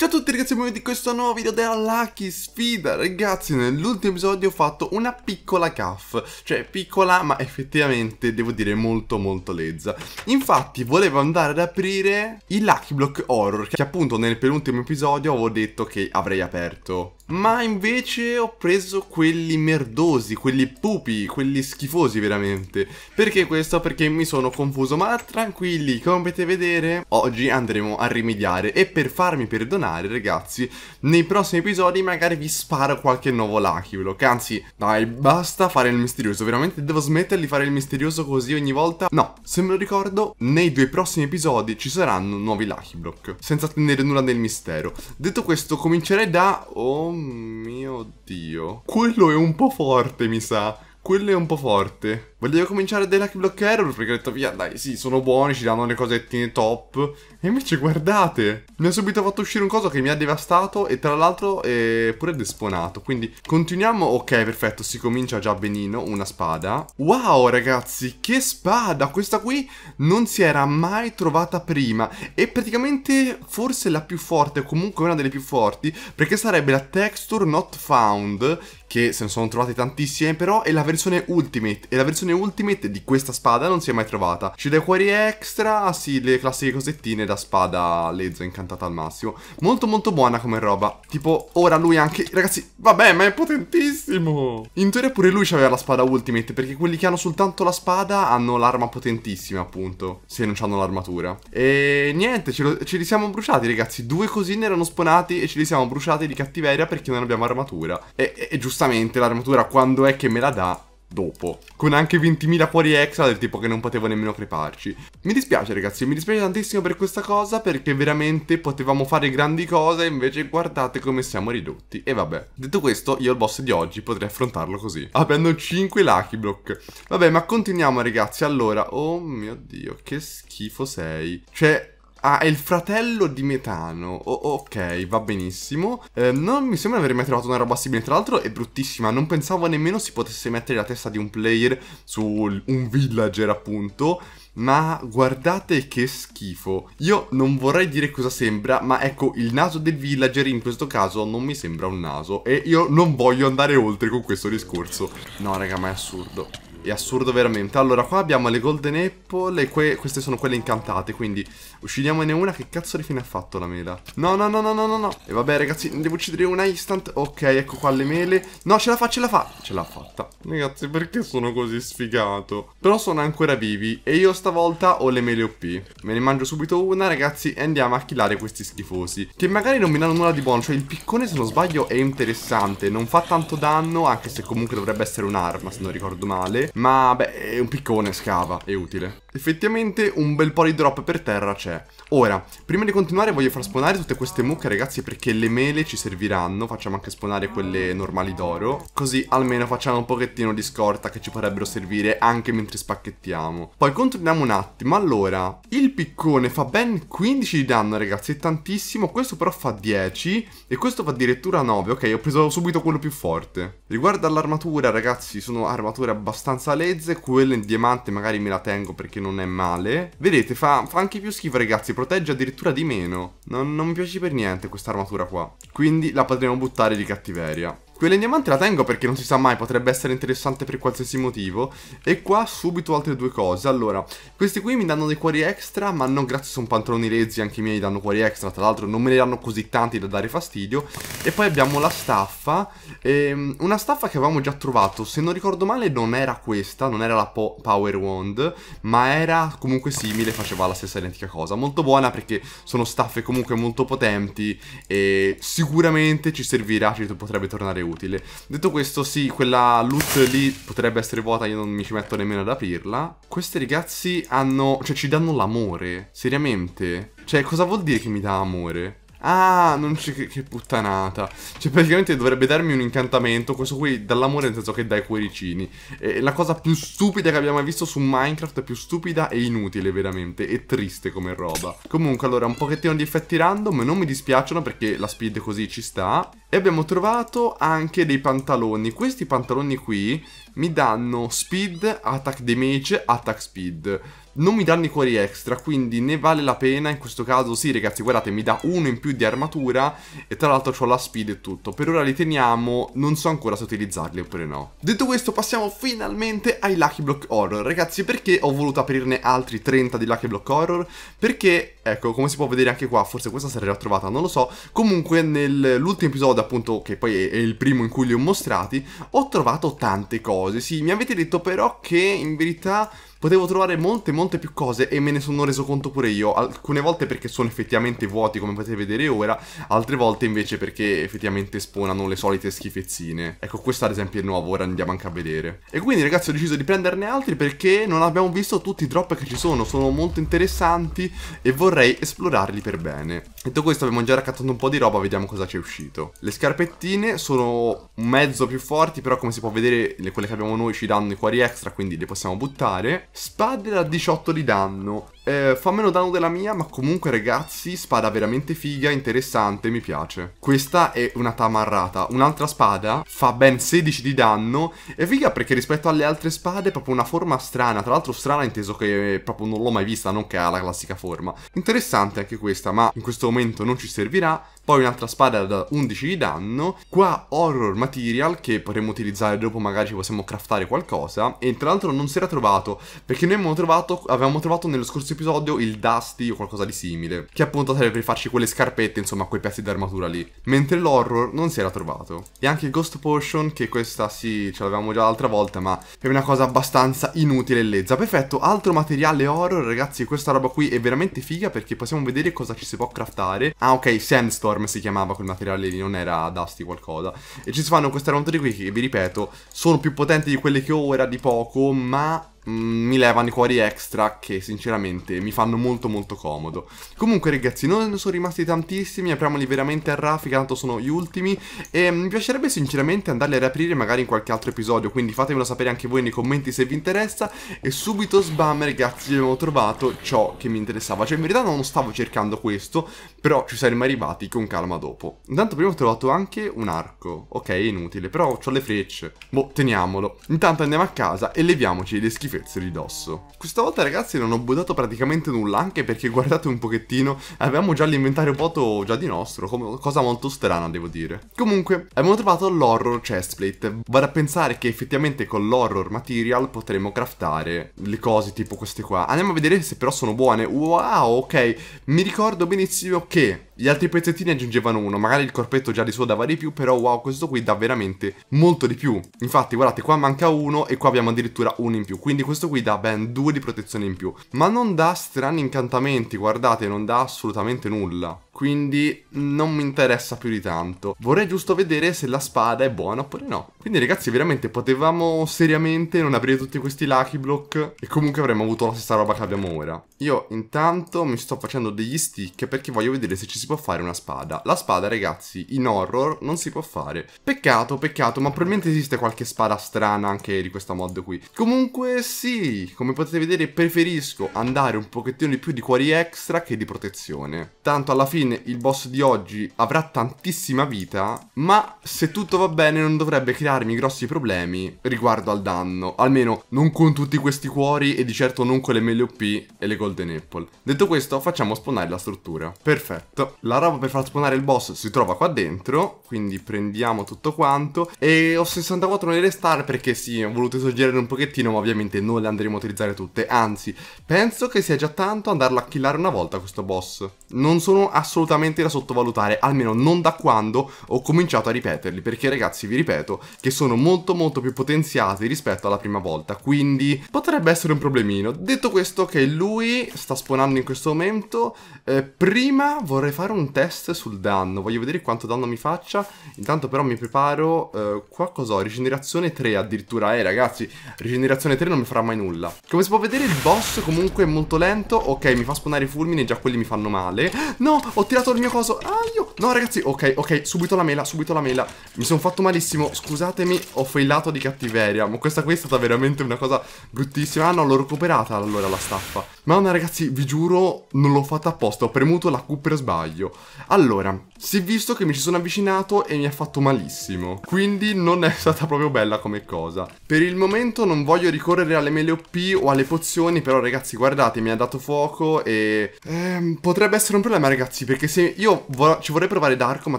Ciao a tutti ragazzi e benvenuti in questo nuovo video della Lucky Sfida Ragazzi nell'ultimo episodio ho fatto una piccola caff Cioè piccola ma effettivamente devo dire molto molto lezza Infatti volevo andare ad aprire il Lucky Block Horror Che appunto nel penultimo episodio avevo detto che avrei aperto ma invece ho preso quelli merdosi, quelli pupi, quelli schifosi veramente. Perché questo? Perché mi sono confuso, ma tranquilli, come potete vedere, oggi andremo a rimediare e per farmi perdonare, ragazzi, nei prossimi episodi magari vi sparo qualche nuovo Lucky Block, anzi, dai, basta fare il misterioso, veramente devo smettere di fare il misterioso così ogni volta? No, se me lo ricordo, nei due prossimi episodi ci saranno nuovi Lucky Block, senza tenere nulla del mistero. Detto questo, comincerei da... Oh Oh mio Dio. Quello è un po' forte, mi sa. Quello è un po' forte. Volevo cominciare dai Lucky Block Error perché ho detto via, dai, sì, sono buoni, ci danno le cosettine top. E invece guardate, mi ha subito fatto uscire un coso che mi ha devastato e tra l'altro è pure desponato. Quindi continuiamo, ok, perfetto, si comincia già benino, una spada. Wow ragazzi, che spada! Questa qui non si era mai trovata prima. È praticamente forse la più forte, o comunque una delle più forti, perché sarebbe la Texture Not Found che se ne sono trovate tantissime, però è la versione Ultimate. E la versione Ultimate di questa spada non si è mai trovata. ci dai cuori extra, ah sì, le classiche cosettine da spada lezza incantata al massimo. Molto molto buona come roba. Tipo, ora lui anche... Ragazzi, vabbè, ma è potentissimo! In teoria pure lui aveva la spada Ultimate, perché quelli che hanno soltanto la spada hanno l'arma potentissima, appunto, se non hanno l'armatura. E niente, ce, lo... ce, li siamo bruciati, ragazzi. Due cosine erano spawnati e ce li siamo bruciati di cattiveria perché non abbiamo armatura. E, e, e giusto giustamente l'armatura quando è che me la dà dopo. Con anche 20.000 fuori extra del tipo che non potevo nemmeno creparci. Mi dispiace ragazzi, mi dispiace tantissimo per questa cosa perché veramente potevamo fare grandi cose invece guardate come siamo ridotti. E vabbè, detto questo io il boss di oggi potrei affrontarlo così, aprendo 5 lucky block. Vabbè ma continuiamo ragazzi, allora, oh mio dio che schifo sei. Cioè... Ah, è il fratello di metano. Oh, ok, va benissimo. Eh, non mi sembra aver mai trovato una roba simile. Tra l'altro è bruttissima. Non pensavo nemmeno si potesse mettere la testa di un player su un villager, appunto. Ma guardate che schifo. Io non vorrei dire cosa sembra, ma ecco, il naso del villager in questo caso non mi sembra un naso. E io non voglio andare oltre con questo discorso. No, raga, ma è assurdo. È assurdo veramente. Allora, qua abbiamo le Golden Apple e que queste sono quelle incantate, quindi uccidiamone una. Che cazzo di fine ha fatto la mela? No, no, no, no, no, no, no. E vabbè, ragazzi, devo uccidere una instant. Ok, ecco qua le mele. No, ce la fa, ce la fa. Ce l'ha fatta. Ragazzi, perché sono così sfigato? Però sono ancora vivi e io stavolta ho le mele OP. Me ne mangio subito una, ragazzi, e andiamo a killare questi schifosi. Che magari non mi danno nulla di buono. Cioè, il piccone, se non sbaglio, è interessante. Non fa tanto danno, anche se comunque dovrebbe essere un'arma, se non ricordo male ma beh, è un piccone, scava, è utile. Effettivamente un bel po' di drop per terra c'è. Ora, prima di continuare voglio far spawnare tutte queste mucche ragazzi perché le mele ci serviranno, facciamo anche spawnare quelle normali d'oro, così almeno facciamo un pochettino di scorta che ci potrebbero servire anche mentre spacchettiamo. Poi controlliamo un attimo, allora, il piccone fa ben 15 di danno ragazzi, è tantissimo, questo però fa 10 e questo fa addirittura 9, ok ho preso subito quello più forte. Riguardo all'armatura ragazzi, sono armature abbastanza lezze, quelle in diamante magari me la tengo perché non è male. Vedete, fa, fa anche più schifo, ragazzi. Protegge addirittura di meno. Non, non mi piace per niente questa armatura qua. Quindi la potremo buttare di cattiveria. Quella in diamante la tengo perché non si sa mai, potrebbe essere interessante per qualsiasi motivo. E qua subito altre due cose. Allora, questi qui mi danno dei cuori extra, ma non grazie, sono pantaloni lezzi, anche i miei danno cuori extra. Tra l'altro non me ne danno così tanti da dare fastidio. E poi abbiamo la staffa. Ehm, una staffa che avevamo già trovato, se non ricordo male non era questa, non era la po Power Wand, ma era comunque simile, faceva la stessa identica cosa. Molto buona perché sono staffe comunque molto potenti e sicuramente ci servirà, ci potrebbe tornare utile utile. Detto questo, sì, quella loot lì potrebbe essere vuota, io non mi ci metto nemmeno ad aprirla. Questi ragazzi hanno... cioè ci danno l'amore, seriamente. Cioè, cosa vuol dire che mi dà amore? Ah, non c'è che, che, puttanata. Cioè, praticamente dovrebbe darmi un incantamento. Questo qui dall'amore, nel senso che dai cuoricini. È la cosa più stupida che abbiamo mai visto su Minecraft. È Più stupida e inutile, veramente. E triste come roba. Comunque, allora, un pochettino di effetti random. Non mi dispiacciono perché la speed così ci sta. E abbiamo trovato anche dei pantaloni. Questi pantaloni qui mi danno speed, attack damage, attack speed non mi danno i cuori extra, quindi ne vale la pena. In questo caso sì, ragazzi, guardate, mi dà uno in più di armatura e tra l'altro ho la speed e tutto. Per ora li teniamo, non so ancora se utilizzarli oppure no. Detto questo, passiamo finalmente ai Lucky Block Horror, ragazzi, perché ho voluto aprirne altri 30 di Lucky Block Horror? Perché ecco, come si può vedere anche qua, forse questa sarà trovata, non lo so. Comunque nell'ultimo episodio, appunto, che poi è il primo in cui li ho mostrati, ho trovato tante cose. Sì, mi avete detto però che in verità potevo trovare molte molte più cose e me ne sono reso conto pure io, alcune volte perché sono effettivamente vuoti come potete vedere ora, altre volte invece perché effettivamente spawnano le solite schifezzine. Ecco questo ad esempio è nuovo, ora andiamo anche a vedere. E quindi ragazzi ho deciso di prenderne altri perché non abbiamo visto tutti i drop che ci sono, sono molto interessanti e vorrei vorrei esplorarli per bene. Detto questo abbiamo già raccattato un po' di roba, vediamo cosa c'è uscito. Le scarpettine sono mezzo più forti, però come si può vedere quelle che abbiamo noi ci danno i cuori extra, quindi le possiamo buttare. Spade da 18 di danno. Eh, fa meno danno della mia, ma comunque ragazzi, spada veramente figa, interessante, mi piace. Questa è una tamarrata. Un'altra spada fa ben 16 di danno. E figa perché rispetto alle altre spade è proprio una forma strana. Tra l'altro strana inteso che proprio non l'ho mai vista, non che ha la classica forma. Interessante anche questa, ma in questo momento non ci servirà. Poi un'altra spada da 11 di danno. Qua horror material che potremmo utilizzare dopo, magari ci possiamo craftare qualcosa. E tra l'altro non si era trovato, perché noi abbiamo trovato, avevamo trovato nello scorso episodio episodio, il Dusty o qualcosa di simile, che appunto serve per farci quelle scarpette, insomma quei pezzi d'armatura lì, mentre l'horror non si era trovato. E anche il Ghost Potion, che questa sì, ce l'avevamo già l'altra volta, ma è una cosa abbastanza inutile e lezza. Perfetto, altro materiale horror, ragazzi, questa roba qui è veramente figa perché possiamo vedere cosa ci si può craftare. Ah ok, Sandstorm si chiamava quel materiale lì, non era Dusty qualcosa. E ci si fanno queste armature qui che, vi ripeto, sono più potenti di quelle che ho ora di poco, ma Mm, mi levano i cuori extra che sinceramente mi fanno molto molto comodo. Comunque ragazzi, non sono rimasti tantissimi, apriamoli veramente a raffica, tanto sono gli ultimi e mi piacerebbe sinceramente andarli a riaprire magari in qualche altro episodio, quindi fatemelo sapere anche voi nei commenti se vi interessa e subito sbam ragazzi abbiamo trovato ciò che mi interessava, cioè in verità non stavo cercando questo, però ci saremmo arrivati con calma dopo. Intanto prima ho trovato anche un arco, ok inutile, però ho le frecce, boh teniamolo. Intanto andiamo a casa e leviamoci le schifezze schifezze di dosso. Questa volta ragazzi non ho buttato praticamente nulla, anche perché guardate un pochettino, abbiamo già l'inventario foto già di nostro, come, cosa molto strana devo dire. Comunque, abbiamo trovato l'horror chestplate, vado a pensare che effettivamente con l'horror material potremo craftare le cose tipo queste qua. Andiamo a vedere se però sono buone. Wow, ok, mi ricordo benissimo che gli altri pezzettini aggiungevano uno, magari il corpetto già di suo dava di più, però wow, questo qui dà veramente molto di più. Infatti, guardate, qua manca uno e qua abbiamo addirittura uno in più, quindi questo qui dà ben due di protezione in più. Ma non dà strani incantamenti, guardate, non dà assolutamente nulla quindi non mi interessa più di tanto. Vorrei giusto vedere se la spada è buona oppure no. Quindi ragazzi veramente potevamo seriamente non aprire tutti questi lucky block e comunque avremmo avuto la stessa roba che abbiamo ora. Io intanto mi sto facendo degli stick perché voglio vedere se ci si può fare una spada. La spada ragazzi in horror non si può fare. Peccato, peccato, ma probabilmente esiste qualche spada strana anche di questa mod qui. Comunque sì, come potete vedere preferisco andare un pochettino di più di cuori extra che di protezione. Tanto alla fine fine il boss di oggi avrà tantissima vita, ma se tutto va bene non dovrebbe crearmi grossi problemi riguardo al danno, almeno non con tutti questi cuori e di certo non con le mele OP e le golden apple. Detto questo facciamo spawnare la struttura, perfetto. La roba per far spawnare il boss si trova qua dentro, quindi prendiamo tutto quanto e ho 64 nelle star perché sì, ho voluto esagerare un pochettino ma ovviamente non le andremo a utilizzare tutte, anzi penso che sia già tanto andarlo a killare una volta questo boss. Non sono assolutamente assolutamente da sottovalutare, almeno non da quando ho cominciato a ripeterli, perché ragazzi vi ripeto che sono molto molto più potenziati rispetto alla prima volta, quindi potrebbe essere un problemino. Detto questo che lui sta spawnando in questo momento, eh, prima vorrei fare un test sul danno, voglio vedere quanto danno mi faccia, intanto però mi preparo, eh, qua cos'ho? Rigenerazione 3 addirittura, eh ragazzi, rigenerazione 3 non mi farà mai nulla. Come si può vedere il boss comunque è molto lento, ok mi fa spawnare i fulmini, già quelli mi fanno male, no ho ho tirato il mio coso. Ah, io No, ragazzi, ok, ok, subito la mela, subito la mela. Mi sono fatto malissimo, scusatemi, ho failato di cattiveria. Ma questa qui è stata veramente una cosa bruttissima. Ah, no, l'ho recuperata allora la staffa. Mamma, ragazzi, vi giuro, non l'ho fatta apposta. Ho premuto la Q per sbaglio. Allora, si è visto che mi ci sono avvicinato e mi ha fatto malissimo. Quindi non è stata proprio bella come cosa. Per il momento non voglio ricorrere alle mele OP o alle pozioni, però, ragazzi, guardate, mi ha dato fuoco e... Eh, potrebbe essere un problema, ragazzi, perché se io vor ci vorrei provare Darko, ma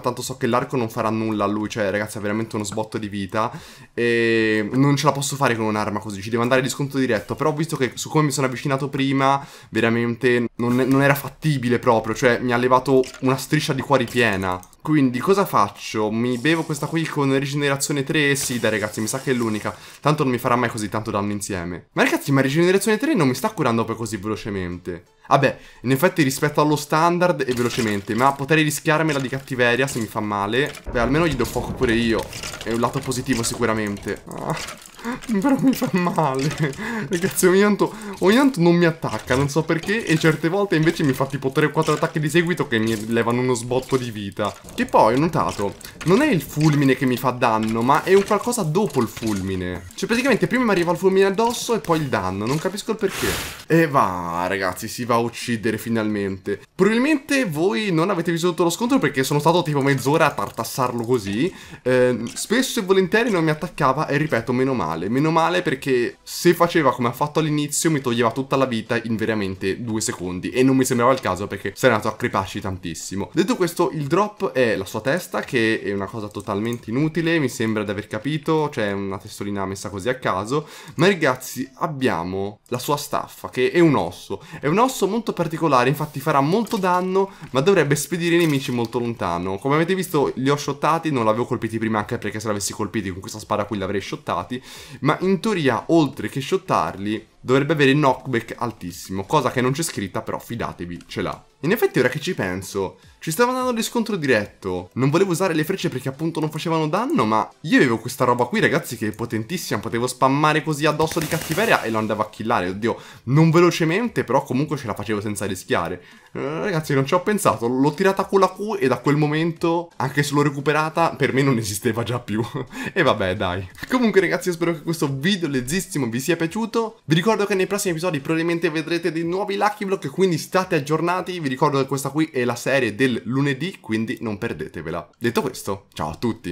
tanto so che l'arco non farà nulla a lui, cioè ragazzi ha veramente uno sbotto di vita e non ce la posso fare con un'arma così, ci devo andare di sconto diretto, però ho visto che su come mi sono avvicinato prima, veramente non, non era fattibile proprio, cioè mi ha levato una striscia di cuori piena. Quindi cosa faccio? Mi bevo questa qui con rigenerazione 3? Sì dai ragazzi, mi sa che è l'unica Tanto non mi farà mai così tanto danno insieme Ma ragazzi, ma rigenerazione 3 non mi sta curando poi così velocemente Vabbè, in effetti rispetto allo standard è velocemente Ma potrei rischiarmela di cattiveria se mi fa male Beh, almeno gli do fuoco pure io È un lato positivo sicuramente ah. Eh? Però mi fa male. Ragazzi, ogni tanto, ogni tanto, non mi attacca, non so perché. E certe volte invece mi fa tipo 3-4 attacchi di seguito che mi levano uno sbotto di vita. Che poi ho notato, non è il fulmine che mi fa danno, ma è un qualcosa dopo il fulmine. Cioè, praticamente prima mi arriva il fulmine addosso e poi il danno. Non capisco il perché. E va, ragazzi, si va a uccidere finalmente. Probabilmente voi non avete vissuto lo scontro perché sono stato tipo mezz'ora a tartassarlo così. Eh, spesso e volentieri non mi attaccava e ripeto, meno male male. Meno male perché se faceva come ha fatto all'inizio mi toglieva tutta la vita in veramente due secondi e non mi sembrava il caso perché sei andato a creparci tantissimo. Detto questo, il drop è la sua testa che è una cosa totalmente inutile, mi sembra di aver capito, cioè una testolina messa così a caso, ma ragazzi abbiamo la sua staffa che è un osso. È un osso molto particolare, infatti farà molto danno, ma dovrebbe spedire i nemici molto lontano. Come avete visto li ho shottati, non l'avevo colpiti prima anche perché se l'avessi colpiti con questa spada qui l'avrei shottati, ma in teoria oltre che shottarli dovrebbe avere knockback altissimo, cosa che non c'è scritta però fidatevi ce l'ha. In effetti ora che ci penso, ci stava dando scontro diretto. Non volevo usare le frecce perché appunto non facevano danno, ma io avevo questa roba qui, ragazzi, che è potentissima. Potevo spammare così addosso di cattiveria e lo andavo a killare. Oddio, non velocemente, però comunque ce la facevo senza rischiare. Eh, ragazzi, non ci ho pensato. L'ho tirata con la Q e da quel momento, anche se l'ho recuperata, per me non esisteva già più. e vabbè, dai. Comunque, ragazzi, io spero che questo video lezzissimo vi sia piaciuto. Vi ricordo che nei prossimi episodi probabilmente vedrete dei nuovi Lucky Block, quindi state aggiornati. Vi ricordo che questa qui è la serie del lunedì, quindi non perdetevela. Detto questo, ciao a tutti!